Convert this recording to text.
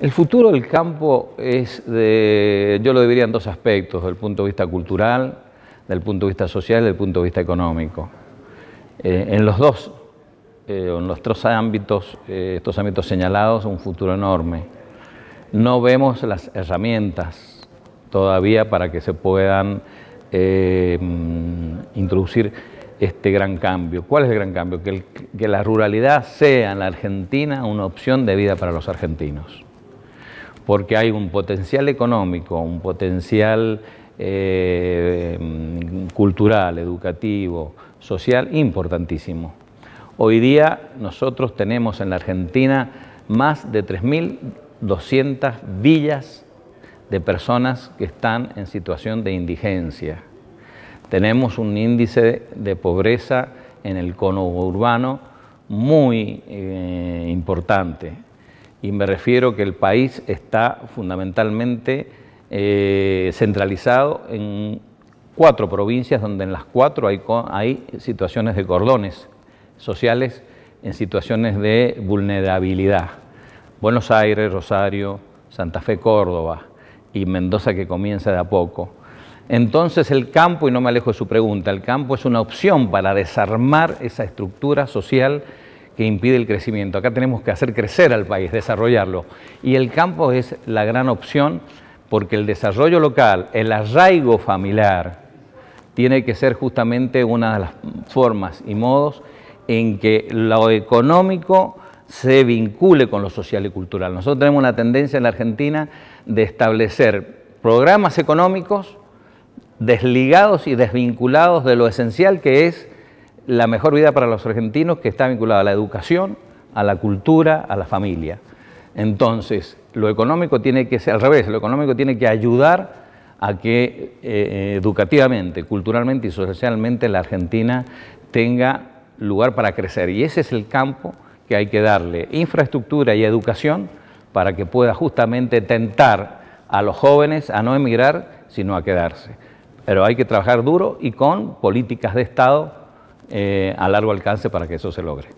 El futuro del campo es de, yo lo diría en dos aspectos, del punto de vista cultural, del punto de vista social y del punto de vista económico. Eh, en los dos, eh, en los tres ámbitos, eh, estos ámbitos señalados, un futuro enorme. No vemos las herramientas todavía para que se puedan introducir este gran cambio. ¿Cuál es el gran cambio? que la ruralidad sea en la Argentina una opción de vida para los argentinos porque hay un potencial económico, un potencial eh, cultural, educativo, social importantísimo. Hoy día nosotros tenemos en la Argentina más de 3.200 villas de personas que están en situación de indigencia. Tenemos un índice de pobreza en el cono urbano muy eh, importante y me refiero que el país está fundamentalmente eh, centralizado en cuatro provincias donde en las cuatro hay, hay situaciones de cordones sociales en situaciones de vulnerabilidad. Buenos Aires, Rosario, Santa Fe, Córdoba y Mendoza que comienza de a poco. Entonces el campo, y no me alejo de su pregunta, el campo es una opción para desarmar esa estructura social que impide el crecimiento. Acá tenemos que hacer crecer al país, desarrollarlo. Y el campo es la gran opción porque el desarrollo local, el arraigo familiar, tiene que ser justamente una de las formas y modos en que lo económico se vincule con lo social y cultural. Nosotros tenemos una tendencia en la Argentina de establecer programas económicos desligados y desvinculados de lo esencial que es la mejor vida para los argentinos que está vinculada a la educación, a la cultura, a la familia. Entonces, lo económico tiene que ser al revés, lo económico tiene que ayudar a que eh, eh, educativamente, culturalmente y socialmente la Argentina tenga lugar para crecer. Y ese es el campo que hay que darle infraestructura y educación para que pueda justamente tentar a los jóvenes a no emigrar, sino a quedarse. Pero hay que trabajar duro y con políticas de Estado eh, a largo alcance para que eso se logre.